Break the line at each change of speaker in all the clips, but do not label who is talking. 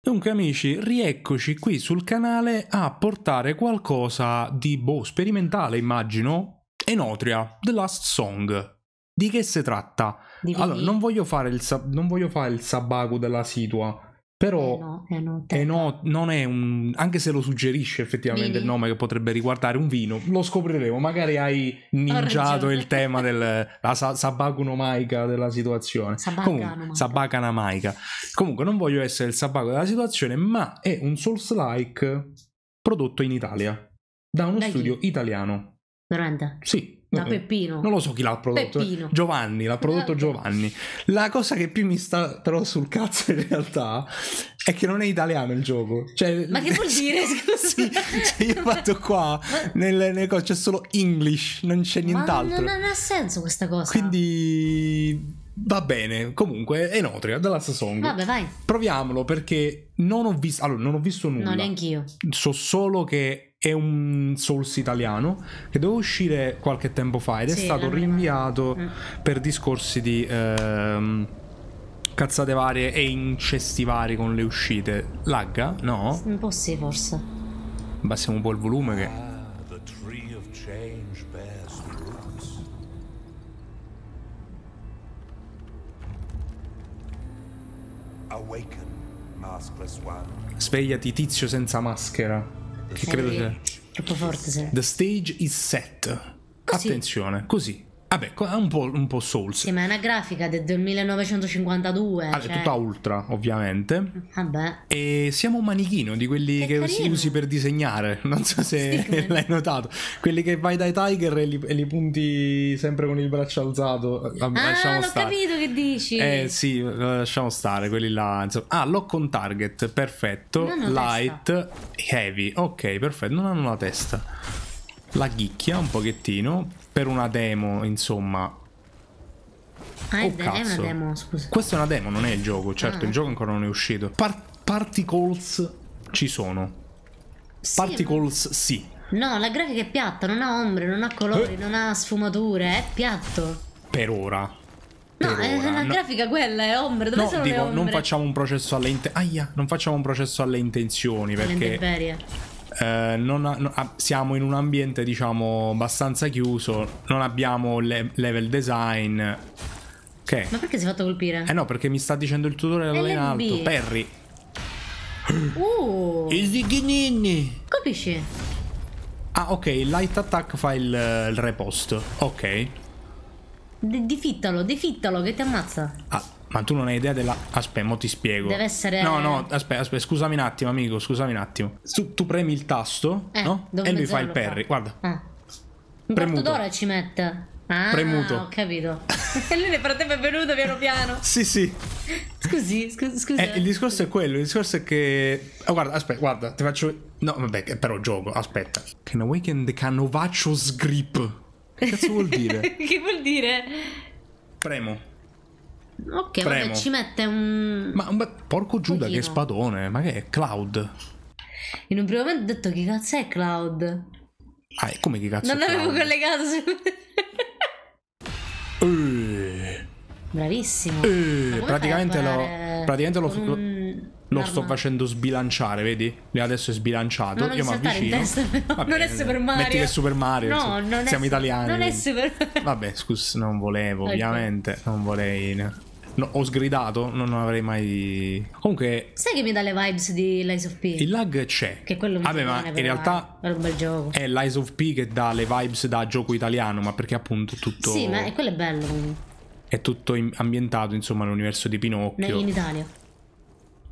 Dunque amici, rieccoci qui sul canale a portare qualcosa di boh, sperimentale immagino, Enotria, The Last Song. Di che si tratta? Di allora, non voglio fare il, non voglio fare il sabaco della situa, però eh no, eh no, eh no, non è un. Anche se lo suggerisce effettivamente Vivi. il nome che potrebbe riguardare un vino, lo scopriremo. Magari hai ninjato il tema della sa, sabacunomaica della situazione. Comunque, sabacanamaica. Comunque, non voglio essere il sabaco della situazione, ma è un Souls like prodotto in Italia da uno Dai studio chi? italiano. Veramente? Sì, da eh, eh,
Peppino. Non lo
so chi l'ha prodotto. Peppino. Giovanni, l'ha prodotto esatto. Giovanni. La cosa che più mi sta però sul cazzo in realtà è che non è italiano il gioco. Cioè, Ma che vuol dire?
Scusa. sì,
cioè, io fatto qua nel, nel, c'è solo English, non c'è nient'altro. Ma non, non ha senso questa cosa. Quindi Va bene, comunque è Notria della Song. Vabbè, vai. Proviamolo perché non ho visto allora non ho visto nulla. No, neanch'io. So solo che è un Souls italiano che doveva uscire qualche tempo fa ed è sì, stato rinviato mm. per discorsi di ehm, cazzate varie e incesti vari con le uscite. Lagga? No? Un po' sì, forse. Abbassiamo un po' il volume che... Svegliati tizio senza maschera. Che credo sia. Troppo forte, sì. The stage is set. Così. Attenzione, così. Vabbè, è un po', un po' Souls. Sì,
ma è una grafica del, 1952. Ah, cioè... è tutta
ultra, ovviamente. Vabbè. E siamo un manichino di quelli che, che si usi per disegnare. Non so se Stickman. l'hai notato. Quelli che vai dai Tiger e li, e li punti sempre con il braccio alzato. Vabbè, ah, lasciamo stare. ho capito che dici. Eh sì, lasciamo stare quelli là. Insomma. Ah, lock on target, perfetto. Light, testa. heavy. Ok, perfetto. Non hanno la testa la ghicchia un pochettino per una demo, insomma. Ah, oh, è una demo, scusa. Questa è una demo, non è il gioco, certo, ah. il gioco ancora non è uscito. Par particles ci sono. Sì, particles ma... sì.
No, la grafica è piatta, non ha ombre, non ha colori, eh. non ha sfumature, è piatto.
Per ora. Per no, eh, ora. è la no.
grafica quella, è ombre, dove no, sono dico, le ombre? non facciamo
un processo alle intenzioni. Aia, non facciamo un processo alle intenzioni perché eh, non ha, no, ah, siamo in un ambiente diciamo abbastanza chiuso, non abbiamo le level design. Ok.
Ma perché si è fatto colpire? Eh
no, perché mi sta dicendo il tutorial LB. in alto. Perry.
Uh. I zighinini. Colpisci.
Ah ok, il light attack fa il, il repost. Ok.
De defittalo, defittalo che ti ammazza.
Ah. Ma tu non hai idea della... Aspetta, mo ti spiego. Deve essere... No, no, aspetta, aspetta, scusami un attimo, amico, scusami un attimo. Tu, tu premi il tasto, eh, no? E lui fa il parry, fa. guarda. Ah. Un d'ora
ci mette. Ah, premuto. ho capito. E lui nel frattempo è venuto piano piano.
sì, sì. Scusi, scusi, scusi. Eh, il discorso è quello, il discorso è che... Oh, guarda, aspetta, guarda, ti faccio... No, vabbè, però gioco, aspetta. Can awaken the canovaccios grip. Che cazzo vuol dire?
che vuol dire? Premo. Ok, Premo. vabbè, ci mette un. Ma, ma
porco Giuda, Pochino. che spadone! Ma che è? Cloud.
In un primo momento ho detto che cazzo è Cloud.
Ah, e come che cazzo non è? Non l'avevo
collegato su.
e... Eh. Bravissimo. Eh, praticamente lo, praticamente lo, un... lo sto facendo sbilanciare, vedi? Adesso è sbilanciato. Non Io mi avvicino. Testa,
Vabbè, non è Super Mario. Metti che è
Super Mario. No, so. non Siamo è, italiani. Non quindi. è Super Mario. Vabbè, scusa, non volevo, okay. ovviamente. Non volevo. No, ho sgridato, non avrei mai. Comunque.
Sai che mi dà le vibes di Lies of P? Il
lag c'è.
Che quello mi Vabbè, ah, ma in realtà.
È eh, un bel gioco. È Lies of P che dà le vibes da gioco italiano, ma perché appunto tutto. Sì, ma quello è bello. È tutto ambientato, insomma, nell'universo di Pinocchio. Ma in Italia.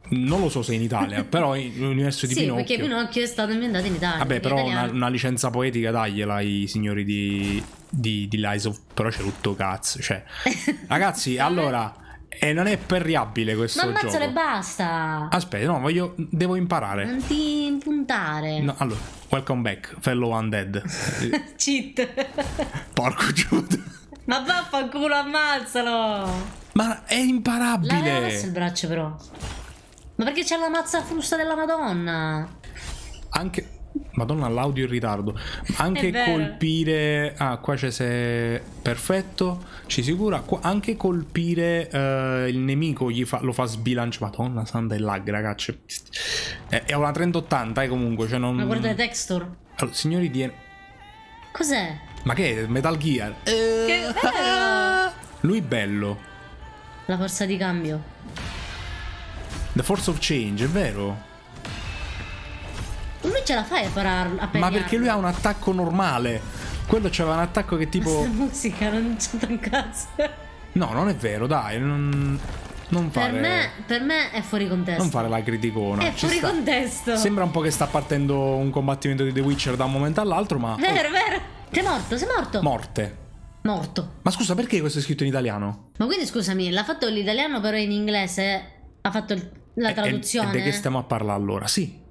Non lo so se in Italia, però l'universo di sì, Pinocchio. perché
Pinocchio è stato inventato in Italia. Vabbè, però una, una,
licenza poetica dagliela ai signori di, di, di Lies of. Però c'è tutto cazzo. Cioè, ragazzi, allora. E non è perriabile questo Ma gioco. Ma
basta.
Aspetta, no, voglio... Devo imparare. Non
ti impuntare. No,
allora, welcome back, fellow undead. Cheat. Porco Giuda.
Ma vaffanculo, ammazzalo. Ma è imparabile. L'aveva messo il braccio però. Ma perché c'è la mazza frusta della madonna?
Anche... Madonna, l'audio in ritardo. Anche colpire. Ah, qua c'è se. Perfetto, ci sicura. Qua... Anche colpire uh, il nemico fa... lo fa sbilanciare. Madonna, santa e lag, ragazzi. È, è una 3080, eh, comunque. Cioè non... Ma guarda le texture. Allora, signori di. Cos'è? Ma che è? Metal Gear.
Che bello!
Lui bello.
La forza di cambio.
The Force of Change, è vero?
Lui ce la fa a pararlo. A Ma perché lui ha
un attacco normale. Quello c'aveva un attacco che tipo. Questa
musica non c'entra un cazzo.
No, non è vero, dai. Non. Non fare... per, me,
per me è fuori contesto. Non
fare la criticona. È fuori sta.
contesto. Sembra
un po' che sta partendo un combattimento di The Witcher da un momento all'altro, ma. Vero, oh. vero. Sei morto, sei morto. Morte. Morto. Ma scusa, perché questo è scritto in italiano? Ma
quindi scusami, l'ha fatto l'italiano, però in inglese ha fatto la eh, eh, traduzione. E, e, e di che stiamo
a parlare allora? Sì.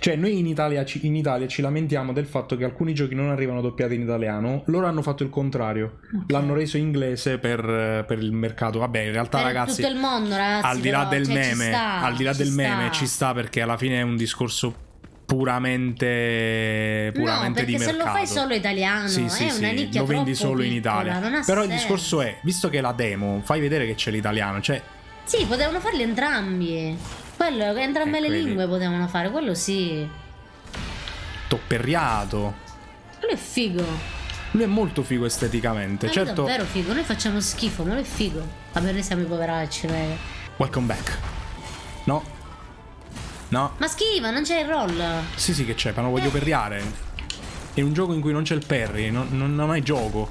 Cioè, noi in Italia, ci, in Italia, ci lamentiamo del fatto che alcuni giochi non arrivano doppiati in italiano. Loro hanno fatto il contrario. Okay. L'hanno reso inglese per, per, il mercato. Vabbè, in realtà, per ragazzi. Tutto il
mondo, ragazzi. Al di là però, del cioè, meme, sta, al di là del sta. meme,
ci sta perché alla fine è un discorso puramente, puramente no, di mercato. se lo fai solo italiano sì, è sì, una sì, lo vendi solo in Italia. Però senso. il discorso è, visto che la demo, fai vedere che c'è l'italiano, cioè
Sì, potevano farli entrambi quello, entrambe eh, le quelli. lingue potevano fare, quello sì.
Topperiato.
Quello è figo.
Lui è molto figo esteticamente, ma certo. È davvero
figo, noi facciamo schifo, ma lui è figo. Vabbè, noi siamo i poveracci, noi.
Welcome back. No. No.
Ma schiva, non c'è il roll.
Sì, sì che c'è, ma lo voglio eh. perriare. È un gioco in cui non c'è il perry, non, non, non hai gioco.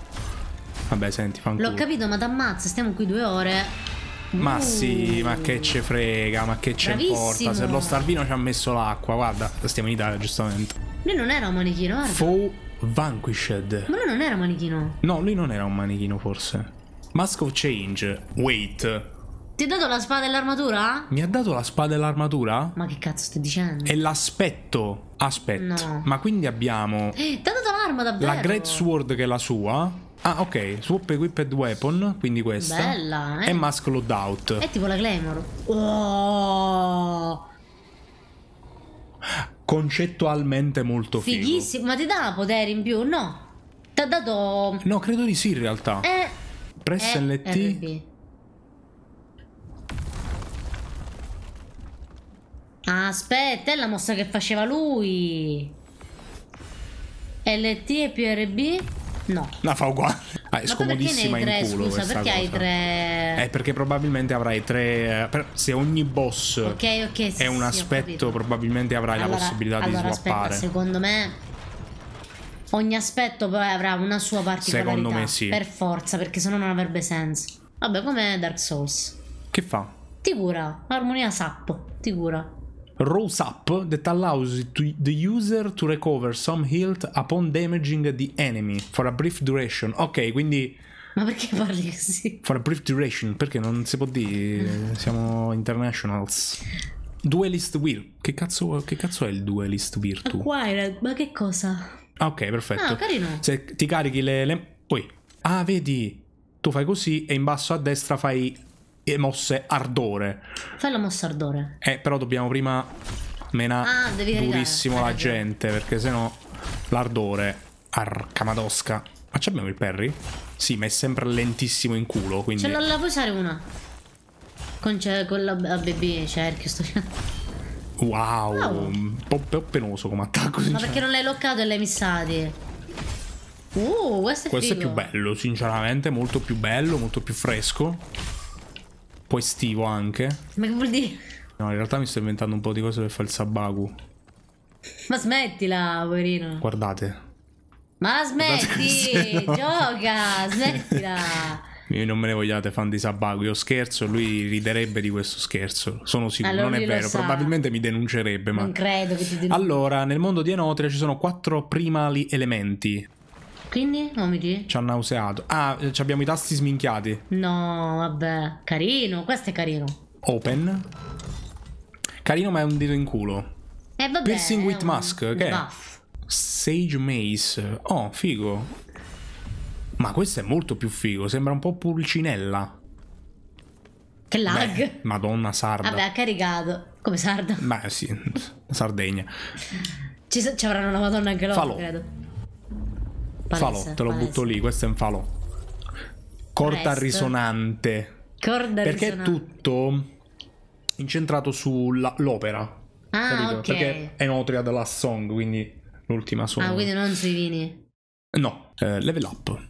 Vabbè, senti, fa un L'ho capito,
ma t'ammazza, stiamo qui due ore.
Ma mm. sì, ma che ce frega, ma che ce importa. Se lo Starvino ci ha messo l'acqua, guarda, stiamo in Italia, giustamente.
Lui non era un manichino, guarda.
Fu Vanquished. Ma
lui non era un manichino.
No, lui non era un manichino, forse. Mask of Change. Wait.
Ti ha dato la spada e l'armatura?
Mi ha dato la spada e l'armatura? Ma che cazzo stai dicendo? E l'aspetto. Aspetto. No. Ma quindi abbiamo...
Eh, ti ha dato l'arma davvero? La Great
Sword che è la sua. Ah, ok. Swap Equipped Weapon, quindi questa. Bella, eh. E Mask Loadout. È
tipo la Glamour. Oh!
Concettualmente molto figo.
Fighissimo. Ma ti dà potere in più? No. Ti ha dato...
No, credo di sì in realtà. Eh... Press eh, LT. RB.
aspetta, è la mossa che faceva lui. LT e PRB. No.
La fa uguale. Ah, è Ma scomodissima in tre, culo. Scusa, perché cosa. hai
tre? Eh,
perché probabilmente avrai tre. Eh, per, se ogni boss okay,
okay, sì, è un sì, aspetto,
probabilmente avrai allora, la possibilità allora, di swappare. Aspetta,
secondo me. Ogni aspetto poi avrà una sua particolarità. Secondo me sì. Per forza, perché sennò non avrebbe senso. Vabbè, come Dark Souls. Che fa? Ti cura. Armonia sappo. Ti cura
rose up that allows to, the user to recover some health upon damaging the enemy for a brief duration. Ok, quindi. Ma perché parli così? For a brief duration, perché non si può dire. Siamo internationals. Duelist Virtu. Che cazzo, che cazzo è il Duelist Virtu?
ma che cosa?
Ok, perfetto. Ah, carino. Se ti carichi le. le... Poi. Ah, vedi. Tu fai così e in basso a destra fai e mosse ardore.
Fai la mossa ardore.
Eh, però dobbiamo prima mena ah, durissimo la gente, perché sennò l'ardore. Arcamadosca. Ma abbiamo il Perry? Sì, ma è sempre lentissimo in culo, quindi... Ce l'ho
la puoi usare una. Con, con la BB cerchio sto
Wow, un po', po penoso come attacco. Ma perché
non l'hai loccato e l'hai missati? Uh, questo è Questo figo. è più
bello, sinceramente, molto più bello, molto più fresco po' estivo anche. Ma che vuol dire? No, in realtà mi sto inventando un po' di cose per fare il sabaku.
Ma smettila, poverino.
Guardate.
Ma smetti, Guardate gioca, smettila.
Io non me ne vogliate fan di Sabago, io scherzo, lui riderebbe di questo scherzo, sono sicuro, allora, non è vero, probabilmente mi denuncerebbe, ma... Non credo che ti denuncerebbe. Allora, nel mondo di Enotria ci sono quattro primali elementi.
Quindi? Omiti?
Ci ha nauseato. Ah, eh, abbiamo i tasti sminchiati.
No, vabbè. Carino, questo è carino.
Open. Carino, ma è un dito in culo. Eh, vabbè. Piercing with un... mask, che okay. è? Sage Maze. Oh, figo. Ma questo è molto più figo. Sembra un po' pulcinella. Che lag. Beh, Madonna, sarda. Vabbè, ha
caricato.
Come sarda? Beh, sì, Sardegna.
Ci, ci avranno la Madonna anche loro, Falò. credo.
Palese, falò, te lo palese. butto lì, questo è un falò. Corda Presto. risonante.
Corda Perché risonante. è
tutto incentrato sull'opera.
Ah, capito? Okay. Perché è
Notria della Song, quindi l'ultima sua. Ah, quindi non
sui vini.
No, eh, level up.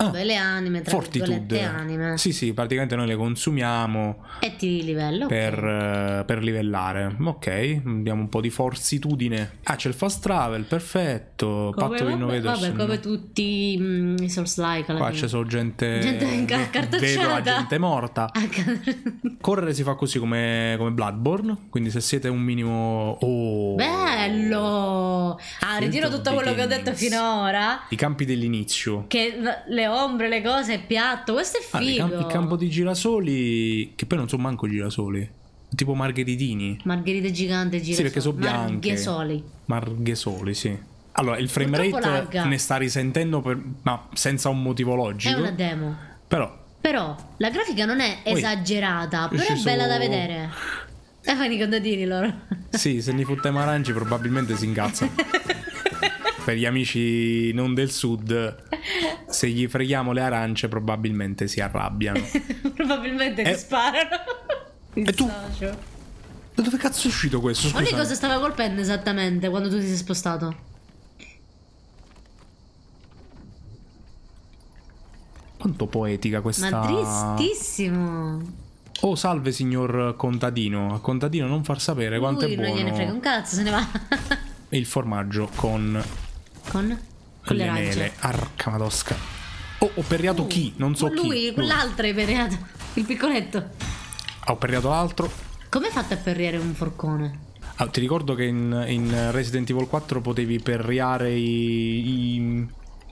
Ah, le anime, tra fortitude. anime.
Sì, sì, praticamente noi le consumiamo.
E ti livello. Per,
okay. Eh, per livellare. Ok, diamo un po' di forzitudine. Ah, c'è il fast travel, perfetto. Come, Patto vabbè, di Novedos. Vabbè, come
tutti mm, i source like Qua c'è solo
gente... Gente cartacciata. Vedo gente morta. Correre si fa così come, come, Bloodborne, quindi se siete un minimo... Oh,
Bello! Ah, ritiro tutto quello che ho detto finora.
I campi dell'inizio.
Che le ombre, le cose, è piatto. Questo è figo. Ah, il, camp il, campo
di girasoli, che poi non sono manco girasoli. Tipo margheritini.
Margherite gigante, girasoli. Sì, perché sono bianche. Marghesoli.
Marghesoli, sì. Allora, il frame Purtroppo rate larga. ne sta risentendo, per, ma senza un motivo logico. È una demo. Però.
Però la grafica non è esagerata, Ui, però è so... bella da vedere. E eh, fai i contadini loro.
Sì, se ne fottemo aranci probabilmente si incazzano. per gli amici non del sud, se gli freghiamo le arance probabilmente si arrabbiano.
probabilmente e... Eh. sparano. e tu? Da
dove cazzo è uscito questo? Scusa. Ogni cosa
stava colpendo esattamente quando tu ti sei spostato.
Quanto poetica questa... Ma
tristissimo!
Oh, salve signor contadino. A contadino non far sapere Lui quanto è buono. non gliene frega un
cazzo, se ne va.
il formaggio con con? Con le, le arance. mele. Arca madosca. Oh, ho perriato uh, oh, chi? Non so lui, chi. Lui,
quell'altro hai perriato. Il piccoletto.
ho perriato l'altro.
Come hai fatto a perriare un forcone?
Ah, ti ricordo che in, in, Resident Evil 4 potevi perriare i, i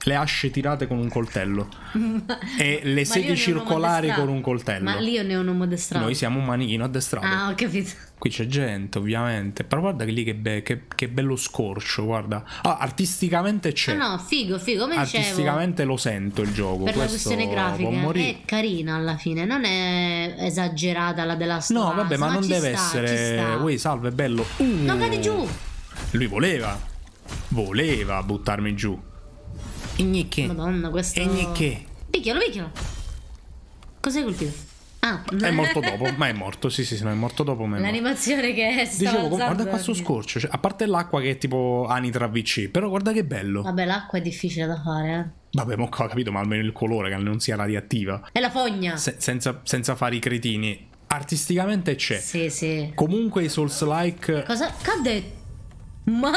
le asce tirate con un coltello e le seghe circolari con un coltello. Ma lì
io ne ho un uomo addestrato. Noi
siamo un manichino addestrato. Ah, ho capito. Qui c'è gente, ovviamente. Però guarda che lì che, be che, che bello scorcio, guarda. Ah, artisticamente c'è. No, ah,
no, figo, figo, come Artisticamente
dicevo, lo sento il gioco. Per la questione grafica è
carina alla fine, non è esagerata la della storia. No, vabbè, ma, ma non deve sta, essere... Ui,
salve, è bello. Uh, non cadi giù! Lui voleva, voleva buttarmi giù.
E niente. Madonna, questo... E niente. Picchialo, picchialo. Cos'hai colpito? Ah. È morto dopo,
ma è morto, sì sì, sì no, è morto dopo. Ma
L'animazione che è stata. Dicevo, guarda qua sto
scorcio, cioè, a parte l'acqua che è tipo anitra VC, però guarda che bello. Vabbè,
l'acqua è difficile da fare, eh.
Vabbè, ma qua ho capito, ma almeno il colore che non sia radioattiva.
È la fogna.
Se senza, senza, fare i cretini. Artisticamente c'è. Sì, sì. Comunque i Souls like...
Cosa? Che Ma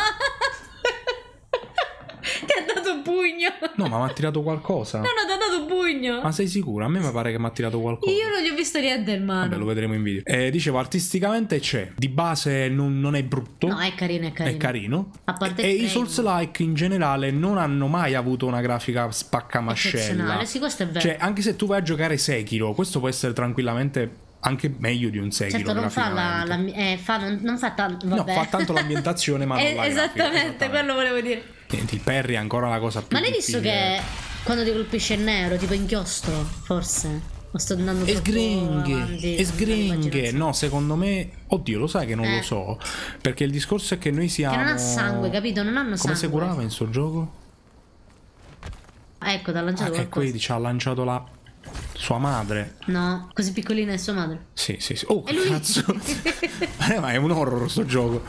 bugno.
No, ma mi ha tirato qualcosa. No, no,
ti ha dato bugno. Ma
sei sicura? A me mi pare che mi ha tirato qualcosa.
Io non gli ho visto niente in Vabbè,
lo vedremo in video. Eh, dicevo, artisticamente c'è. Di base non, non, è brutto. No,
è carino, è carino. È
carino. A parte e, e i Souls-like in generale non hanno mai avuto una grafica spaccamascella. Sì, questo è vero. Cioè, anche se tu vai a giocare Sekiro, questo può essere tranquillamente anche meglio di un Sekiro certo, non fa, la,
la, eh, fa, non, non fa, tanto, no, fa tanto
l'ambientazione ma non eh, la esattamente,
quello volevo dire
Niente, il Perry è ancora la cosa più ma l'hai visto che
quando ti colpisce il nero tipo inchiostro forse ma sto andando e sgringhe, e
sgringhe. No, secondo me, oddio, lo sai che non eh. lo so. Perché il discorso è che noi siamo. Che non ha sangue,
capito? Non hanno Come sangue. Come si curava
in sto gioco?
Ah, ecco, ti ha lanciato ah, qualcosa. Ecco,
vedi, ci ha lanciato la sua madre.
No, così piccolina è sua madre.
Sì, sì, sì. Oh, cazzo. ma è un horror sto gioco.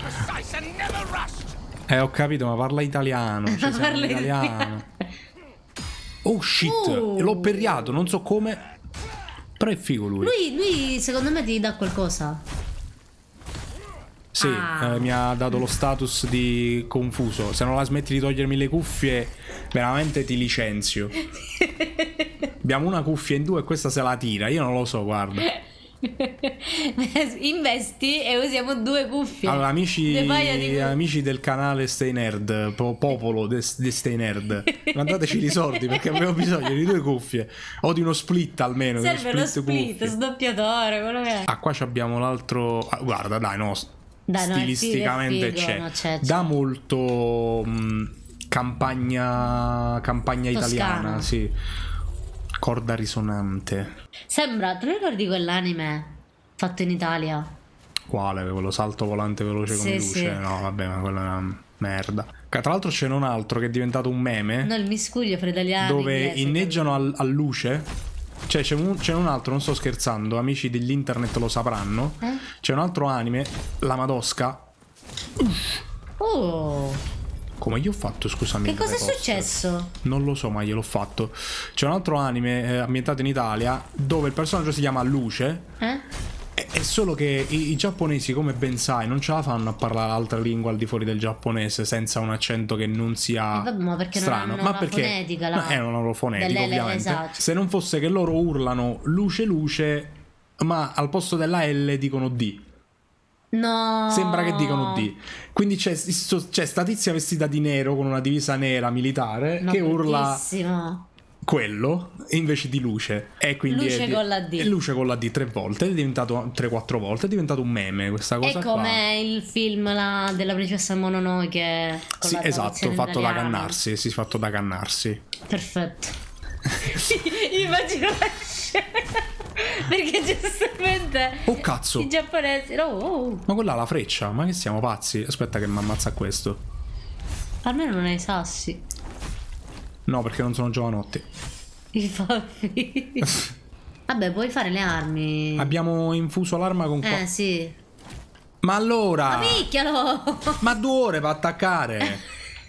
Eh, ho capito, ma parla italiano. Cioè, parla italiano. italiano. Oh shit, oh. l'ho perriato, non so come. Però è figo lui. lui.
Lui, secondo me, ti dà qualcosa.
Sì, ah. eh, mi ha dato lo status di confuso. Se non la smetti di togliermi le cuffie, veramente ti licenzio. Abbiamo una cuffia in due e questa se la tira. Io non lo so, guarda.
Investi e usiamo due
cuffie. Allora, amici, cuffie. amici del canale Stay Nerd, popolo di Stay Nerd, mandateci i soldi perché abbiamo bisogno di due cuffie o di uno split almeno. Serve split uno split,
sdoppiatore, quello che è.
Ah, qua abbiamo l'altro. Ah, guarda, dai, no. Dai, no stilisticamente c'è. No, da molto. Mh, mm, campagna, campagna italiana, sì corda risonante.
Sembra, te lo ricordi quell'anime fatto in Italia?
Quale? Quello salto volante veloce come sì, luce? Sì. No, vabbè, ma quella è una merda. Tra l'altro c'è un altro che è diventato un meme. No,
il miscuglio fra italiani. Dove
inneggiano al, a luce. Cioè, c'è un, c'è un, altro, non sto scherzando, amici dell'internet lo sapranno. Eh? C'è un altro anime, La Madosca.
Oh!
Come gli ho fatto, scusami. Che cosa è
successo?
Non lo so, ma gliel'ho fatto. C'è un altro anime eh, ambientato in Italia dove il personaggio si chiama Luce. Eh? È, è solo che i, i, giapponesi, come ben sai, non ce la fanno a parlare altra lingua al di fuori del giapponese senza un accento che non sia eh,
ma strano. ma perché? la... è
una loro fonetica, ovviamente. Esatto. Se non fosse che loro urlano luce luce, ma al posto della L dicono D. No. Sembra che dicano di. Quindi c'è, c'è sta tizia vestita di nero con una divisa nera militare no, che bellissimo. urla quello invece di luce. E quindi luce è, con la D. E Luce con la D tre volte, è diventato tre, quattro volte, è diventato un meme questa cosa. È come
il film la, della principessa Mononoke. Sì, esatto, fatto italiana. da
cannarsi, sì, fatto da cannarsi. Perfetto.
Immagino la scena. Perché giustamente. Oh cazzo! I giapponesi. Oh, oh.
Ma quella ha la freccia, ma che siamo pazzi? Aspetta, che mi ammazza questo.
Almeno non hai sassi.
No, perché non sono giovanotti.
Infatti. Vabbè,
puoi fare le armi. Abbiamo infuso l'arma con qua. Eh, sì. Ma allora. Ma picchialo! Ma due ore va attaccare.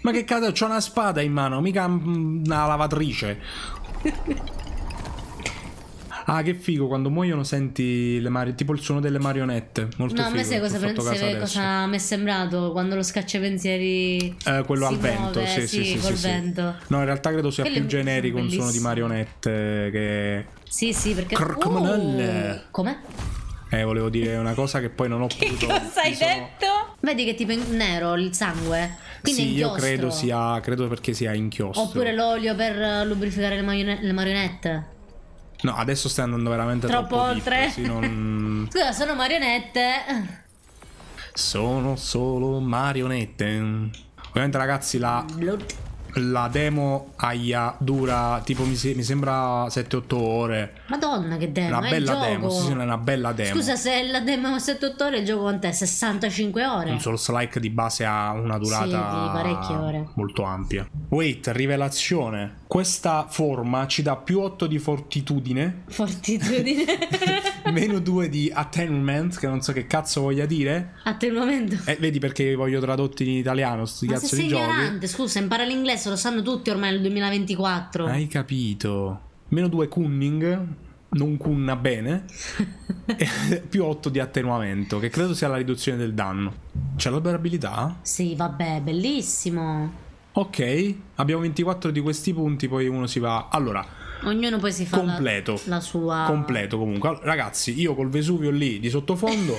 ma che cazzo, c'ho una spada in mano, mica una lavatrice. Ah, che figo, quando muoiono senti le mari- tipo il suono delle marionette. Molto no, figo. No, a me sai cosa, pensi, cosa
mi è sembrato quando lo scacciapensieri. Eh, quello al vento, muove, sì, sì, sì, col sì, vento. Sì.
No, in realtà credo sia Quelle più generico un suono di marionette che.
Sì, sì, perché. Crocmanelle. Uh,
Come? Eh, volevo dire una cosa che poi non ho che potuto. Che cosa
hai sono... detto? Vedi che tipo in nero il sangue. Quindi sì, inchiostro. io credo
sia. Credo perché sia inchiostro. Oppure
l'olio per lubrificare le marionette.
No, adesso stai andando veramente troppo, troppo oltre. Sì, non...
Scusa, sono marionette.
Sono solo marionette. Ovviamente, ragazzi, la, la demo aia, dura tipo mi, mi sembra 7-8 ore.
Madonna, che demo! Una eh, bella demo. Sì, sì,
una bella demo. Scusa,
se la demo è 7-8 ore, il gioco quant'è? 65 ore. Un
solo slike di base ha una durata sì, di parecchie ore. molto ampia. Wait, rivelazione. Questa forma ci dà più 8 di fortitudine.
Fortitudine.
meno 2 di attenuement, che non so che cazzo voglia dire.
Attenuamento.
Eh, vedi perché voglio tradotti in italiano sti cazzo di giochi. Ma sei ignorante,
scusa, impara l'inglese, lo sanno tutti ormai nel 2024. Hai
capito. Meno 2 cunning, non cunna bene, più 8 di attenuamento, che credo sia la riduzione del danno. C'è l'operabilità?
Sì, vabbè, bellissimo.
Ok, abbiamo 24 di questi punti, poi uno si va... Allora,
Ognuno poi si fa completo, la, la sua...
Completo comunque. Allora, ragazzi, io col Vesuvio lì di sottofondo...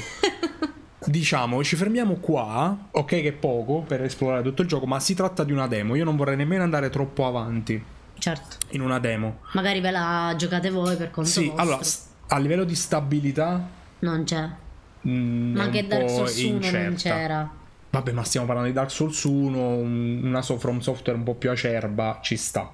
diciamo, ci fermiamo qua. Ok, che è poco per esplorare tutto il gioco, ma si tratta di una demo. Io non vorrei nemmeno andare troppo avanti. Certo. In una demo.
Magari ve la giocate voi per conto Sì, vostro. allora,
a livello di stabilità... Non c'è. Mh, mm, ma anche Dark Souls 1 non c'era. Vabbè, ma stiamo parlando di Dark Souls 1, una From Software un po' più acerba, ci sta.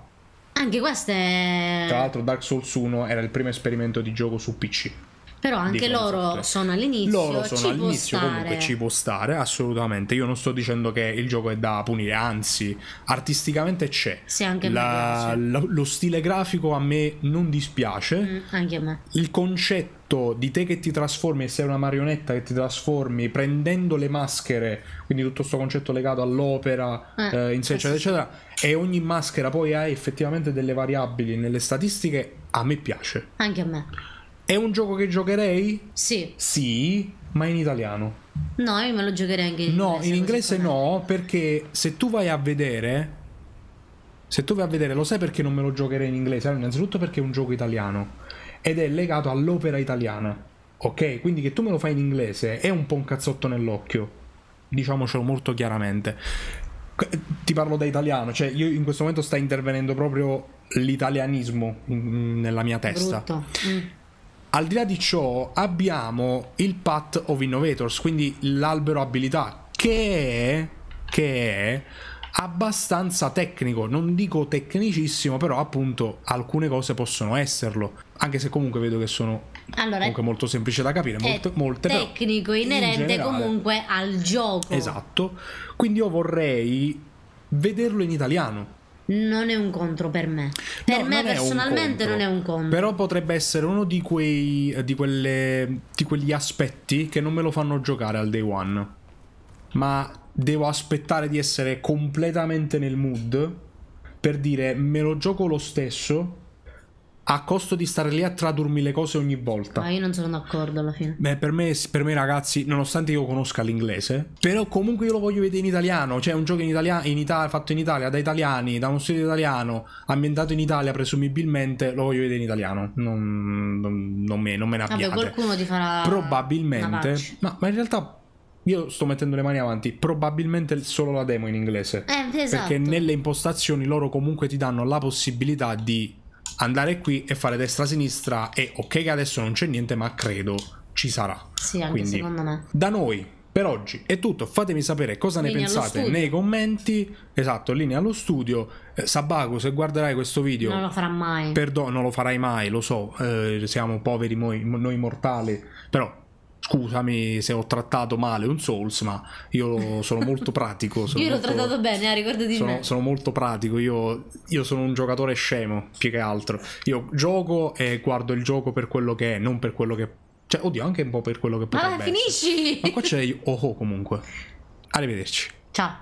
Anche questa è... Tra l'altro
Dark Souls 1 era il primo esperimento di gioco su PC.
Però anche loro sono all'inizio. Loro sono all'inizio, stare. comunque ci
può stare, assolutamente. Io non sto dicendo che il gioco è da punire, anzi, artisticamente c'è. Sì,
anche La,
lo, lo stile grafico a me non dispiace. Mm, anche a me. Il concetto di te che ti trasformi e sei una marionetta che ti trasformi prendendo le maschere, quindi tutto questo concetto legato all'opera eh, eh, in sé, eccetera, eccetera, e ogni maschera poi ha effettivamente delle variabili nelle statistiche, a me piace. Anche a me. È un gioco che giocherei? Sì. Sì, ma in italiano.
No, io me lo giocherei anche in
inglese. No, in inglese no, perché se tu vai a vedere se tu vai a vedere, lo sai perché non me lo giocherei in inglese? Allora, innanzitutto perché è un gioco italiano ed è legato all'opera italiana. Ok, quindi che tu me lo fai in inglese è un po' un cazzotto nell'occhio. Diciamocelo molto chiaramente. Ti parlo da italiano, cioè io in questo momento sta intervenendo proprio l'italianismo nella mia testa. Brutto. Mm. Al di là di ciò abbiamo il Path of Innovators, quindi l'albero abilità, che è, che è abbastanza tecnico, non dico tecnicissimo, però appunto alcune cose possono esserlo, anche se comunque vedo che sono allora, comunque molto semplici da capire, molte, molte
tecnico inerente in generale, comunque al
gioco. Esatto. Quindi io vorrei vederlo in italiano
non è un contro per me. Per no, me personalmente non è un contro.
Però potrebbe essere uno di, quei, di, quelle, di quegli aspetti che non me lo fanno giocare al day one. Ma devo aspettare di essere completamente nel mood per dire me lo gioco lo stesso a costo di stare lì a tradurmi le cose ogni volta. Ah,
io non sono d'accordo alla fine.
Beh, per me, per me, ragazzi, nonostante io conosca l'inglese, però comunque io lo voglio vedere in italiano. Cioè, un gioco in Italia, in Italia fatto in Italia da italiani, da uno studio italiano, ambientato in Italia, presumibilmente, lo voglio vedere in italiano. Non, non, non, me, non me, ne abbiate. Vabbè, qualcuno ti farà. Probabilmente. Ma, ma in realtà io sto mettendo le mani avanti. Probabilmente solo la demo in inglese. Eh, esatto. Perché nelle impostazioni loro comunque ti danno la possibilità di andare qui e fare destra-sinistra e ok che adesso non c'è niente ma credo ci sarà. Sì, anche Quindi, secondo me. Da noi per oggi è tutto, fatemi sapere cosa linea ne pensate nei commenti, esatto, linea allo studio, eh, Sabaco se guarderai questo video non
lo farà mai,
perdono, non lo farai mai, lo so, eh, siamo poveri noi, noi mortali, però scusami se ho trattato male un Souls, ma io sono molto pratico. Sono io l'ho molto, trattato
bene, eh, ricordati sono, me.
Sono molto pratico, io, io, sono un giocatore scemo, più che altro. Io gioco e guardo il gioco per quello che è, non per quello che... Cioè, oddio, anche un po' per quello che ah, potrebbe Ah, finisci! Ma qua c'è io, oh, oh comunque. Arrivederci.
Ciao.